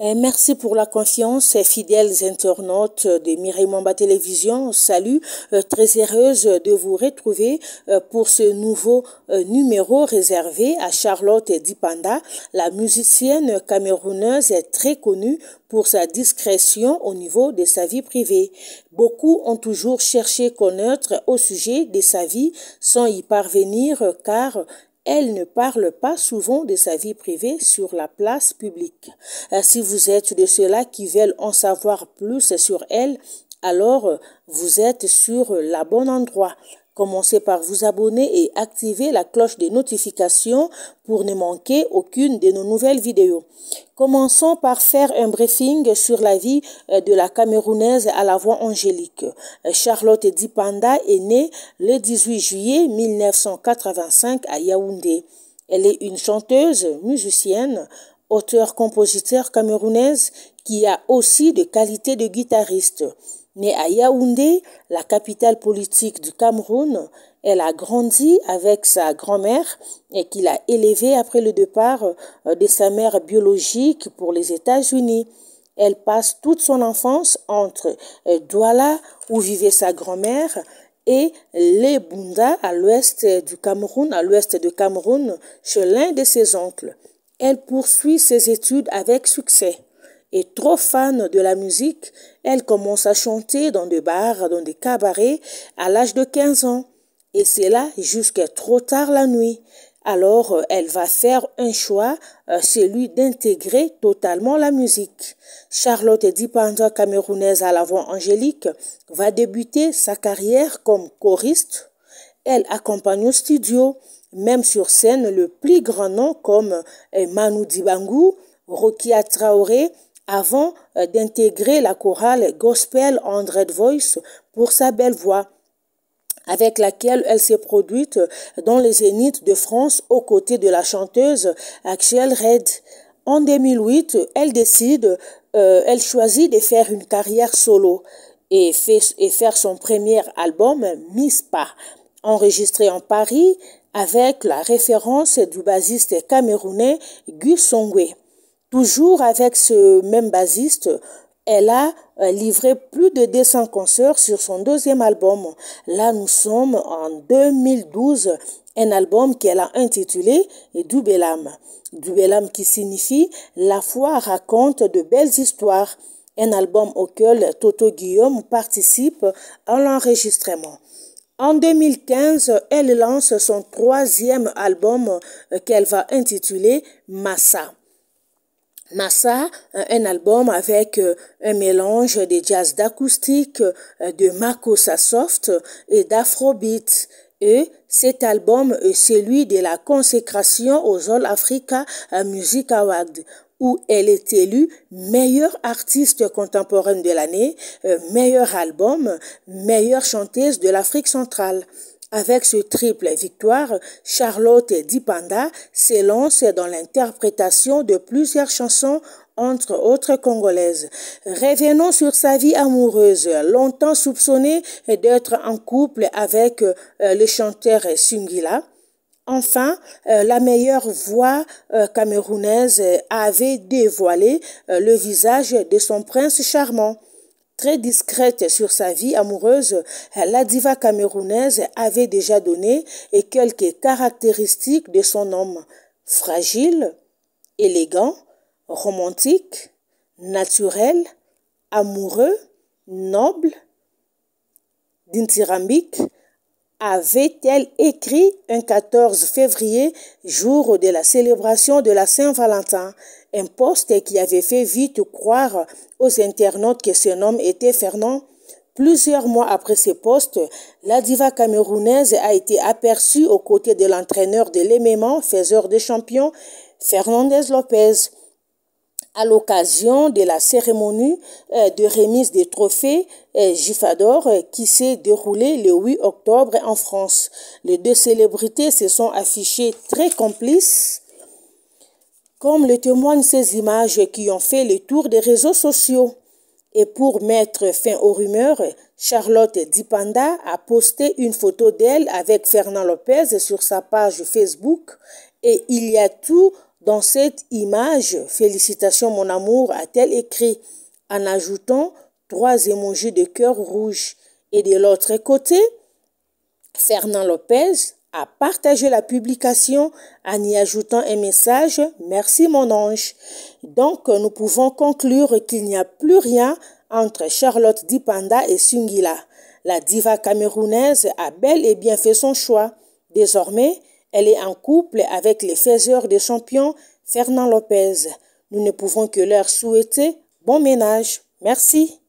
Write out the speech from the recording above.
Euh, merci pour la confiance, fidèles internautes de Mireille Mamba Télévision. Salut, euh, très heureuse de vous retrouver euh, pour ce nouveau numéro réservé à Charlotte Dipanda, la musicienne camerounaise très connue pour sa discrétion au niveau de sa vie privée. Beaucoup ont toujours cherché connaître au sujet de sa vie sans y parvenir car elle ne parle pas souvent de sa vie privée sur la place publique. Euh, si vous êtes de ceux-là qui veulent en savoir plus sur elle, alors euh, vous êtes sur la bonne endroit. Commencez par vous abonner et activer la cloche des notifications pour ne manquer aucune de nos nouvelles vidéos. Commençons par faire un briefing sur la vie euh, de la Camerounaise à la voix angélique. Euh, Charlotte Dipanda est née le 18 juillet 1985 à Yaoundé. Elle est une chanteuse, musicienne, auteure-compositeur camerounaise qui a aussi de qualité de guitariste. Née à Yaoundé, la capitale politique du Cameroun, elle a grandi avec sa grand-mère et qu'il a élevée après le départ euh, de sa mère biologique pour les États-Unis. Elle passe toute son enfance entre euh, Douala, où vivait sa grand-mère, et les Bunda à l'ouest du Cameroun, à l'ouest de Cameroun, chez l'un de ses oncles. Elle poursuit ses études avec succès. Et trop fan de la musique, elle commence à chanter dans des bars, dans des cabarets, à l'âge de 15 ans. Et c'est là jusqu'à trop tard la nuit. Alors, euh, elle va faire un choix, euh, celui d'intégrer totalement la musique. Charlotte Edipanda camerounaise à l'avant angélique, va débuter sa carrière comme choriste. Elle accompagne au studio, même sur scène, le plus grand nom comme euh, Manu Dibangu, Rokia Traoré, avant euh, d'intégrer la chorale Gospel and Voice pour sa belle voix avec laquelle elle s'est produite dans les Zéniths de France aux côtés de la chanteuse Axel Red. En 2008, elle décide, euh, elle choisit de faire une carrière solo et, fait, et faire son premier album Miss Pa, enregistré en Paris avec la référence du bassiste camerounais Gus Songwe. Toujours avec ce même bassiste, elle a euh, livré plus de 200 concerts sur son deuxième album. Là, nous sommes en 2012, un album qu'elle a intitulé Dubelam. Dubelam qui signifie La foi raconte de belles histoires. Un album auquel Toto Guillaume participe à l'enregistrement. En 2015, elle lance son troisième album euh, qu'elle va intituler Massa. Massa, euh, un album avec euh, un mélange de jazz d'acoustique, euh, de Marco Soft et d'afrobeat. Et cet album est celui de la consécration aux All Africa Music Award où elle est élue meilleure artiste contemporaine de l'année, meilleur album, meilleure chanteuse de l'Afrique centrale. Avec ce triple victoire, Charlotte Dipanda s'élance dans l'interprétation de plusieurs chansons entre autres congolaises. Revenons sur sa vie amoureuse, longtemps soupçonnée d'être en couple avec euh, le chanteur Sungila. Enfin, euh, la meilleure voix euh, camerounaise avait dévoilé le visage de son prince charmant. Très discrète sur sa vie amoureuse, la diva camerounaise avait déjà donné quelques caractéristiques de son homme. Fragile, élégant, romantique, naturel, amoureux, noble, dithyrambique, avait-elle écrit un 14 février, jour de la célébration de la Saint-Valentin, un poste qui avait fait vite croire aux internautes que ce nom était Fernand Plusieurs mois après ce poste, la diva camerounaise a été aperçue aux côtés de l'entraîneur de l'aimement, faiseur de champions, Fernandez Lopez à l'occasion de la cérémonie euh, de remise des trophées Gifador euh, euh, qui s'est déroulée le 8 octobre en France. Les deux célébrités se sont affichées très complices, comme le témoignent ces images qui ont fait le tour des réseaux sociaux. Et pour mettre fin aux rumeurs, Charlotte Dipanda a posté une photo d'elle avec Fernand Lopez sur sa page Facebook et il y a tout dans cette image, félicitations mon amour, a-t-elle écrit en ajoutant trois émojis de cœur rouge. Et de l'autre côté, Fernand Lopez a partagé la publication en y ajoutant un message Merci mon ange. Donc nous pouvons conclure qu'il n'y a plus rien entre Charlotte Dipanda et Sungila. La diva camerounaise a bel et bien fait son choix. Désormais, elle est en couple avec les faiseurs de champions Fernand Lopez. Nous ne pouvons que leur souhaiter bon ménage. Merci.